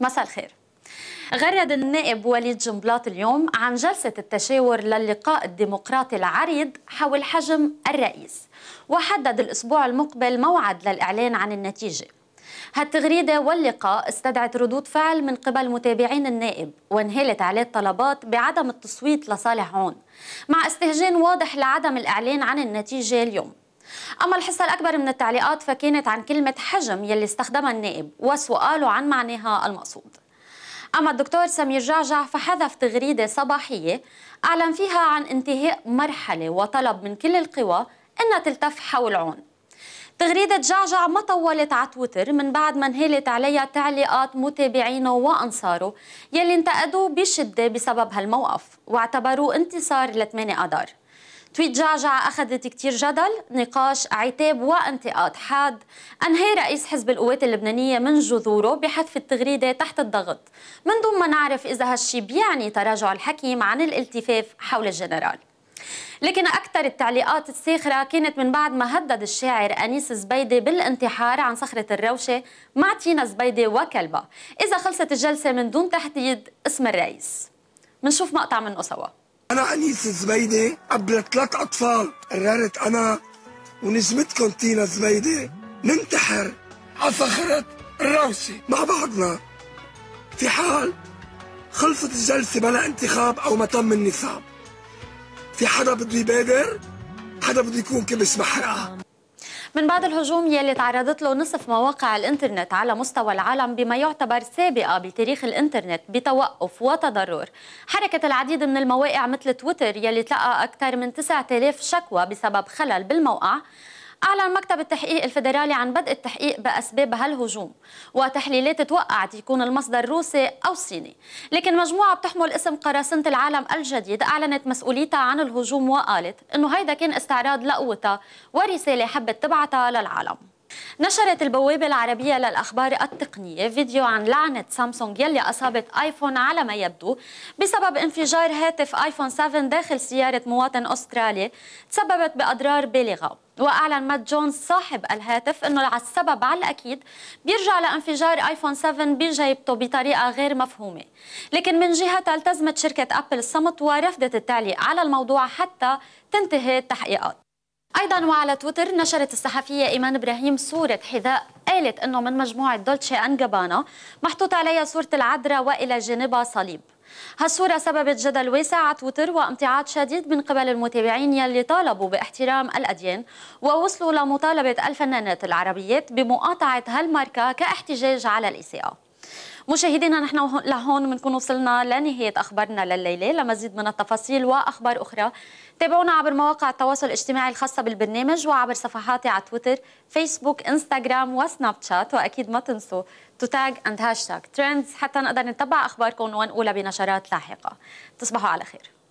مساء الخير غرد النائب وليد جنبلاط اليوم عن جلسة التشاور للقاء الديمقراطي العريض حول حجم الرئيس وحدد الأسبوع المقبل موعد للإعلان عن النتيجة هالتغريدة واللقاء استدعت ردود فعل من قبل متابعين النائب وانهالت عليه الطلبات بعدم التصويت لصالح عون مع استهجان واضح لعدم الإعلان عن النتيجة اليوم أما الحصة الأكبر من التعليقات فكانت عن كلمة حجم يلي استخدمها النائب وسؤاله عن معناها المقصود أما الدكتور سمير جعجع فحذف تغريدة صباحية أعلن فيها عن انتهاء مرحلة وطلب من كل القوى أنها تلتف حول عون تغريدة جعجع ما طولت على تويتر من بعد ما انهالت عليها تعليقات متابعينه وأنصاره يلي انتقدوه بشدة بسبب هالموقف واعتبروه انتصار لثمانية أدار تويت جعجع أخذت كتير جدل نقاش عتاب وانتقاد حاد أنهى رئيس حزب القوات اللبنانية من جذوره بحذف التغريدة تحت الضغط من دون ما نعرف إذا هالشي بيعني تراجع الحكيم عن الالتفاف حول الجنرال لكن أكثر التعليقات الساخرة كانت من بعد ما هدد الشاعر أنيس زبيدي بالانتحار عن صخرة الروشة مع تينا زبيدي وكلبة إذا خلصت الجلسة من دون تحديد اسم الرئيس منشوف مقطع من سوا أنا أنيس الزبيدي قبلت ثلاث أطفال قررت أنا ونجمتكم تينا زبيدي ننتحر على صخرة الروشة مع بعضنا في حال خلصت الجلسة بلا انتخاب أو ما تم النصاب في حدا بده يبادر حدا بده يكون كبش محرقة من بعد الهجوم يلي تعرضت له نصف مواقع الانترنت على مستوى العالم بما يعتبر سابقة بتاريخ الانترنت بتوقف وتضرر حركة العديد من المواقع مثل تويتر يلي تلقى أكثر من 9000 شكوى بسبب خلل بالموقع أعلن مكتب التحقيق الفيدرالي عن بدء التحقيق بأسباب هالهجوم وتحليلات توقعت يكون المصدر روسي أو صيني لكن مجموعة بتحمل اسم قراصنة العالم الجديد أعلنت مسؤوليتها عن الهجوم وقالت أنه هيدا كان استعراض لقوتها ورسالة حبت تبعتها للعالم نشرت البوابة العربية للأخبار التقنية فيديو عن لعنة سامسونج يلي أصابت آيفون على ما يبدو بسبب انفجار هاتف آيفون 7 داخل سيارة مواطن أسترالي تسببت بأضرار بالغة وأعلن مات جونز صاحب الهاتف أنه السبب على الأكيد بيرجع لانفجار آيفون 7 بجيبته بطريقة غير مفهومة لكن من جهتها التزمت شركة أبل الصمت ورفضت التعليق على الموضوع حتى تنتهي التحقيقات ايضا وعلى تويتر نشرت الصحفيه ايمان ابراهيم صوره حذاء قالت انه من مجموعه دولتشي ان جابانا محطوط عليها صوره العذراء والى جانبها صليب هالصورة سببت جدل واسع على تويتر وامتعاض شديد من قبل المتابعين يلي طالبوا باحترام الأديان ووصلوا لمطالبة الفنانات العربيات بمقاطعة هالماركة كاحتجاج على الإساءة مشاهدينا نحن لهون بنكون وصلنا لنهايه اخبارنا لليله لمزيد من التفاصيل واخبار اخرى تابعونا عبر مواقع التواصل الاجتماعي الخاصه بالبرنامج وعبر صفحاتي على تويتر فيسبوك انستغرام وسناب شات واكيد ما تنسوا توتاج اند هاشتاج ترندز حتى نقدر نتبع اخباركم ونقولها بنشرات لاحقه تصبحوا على خير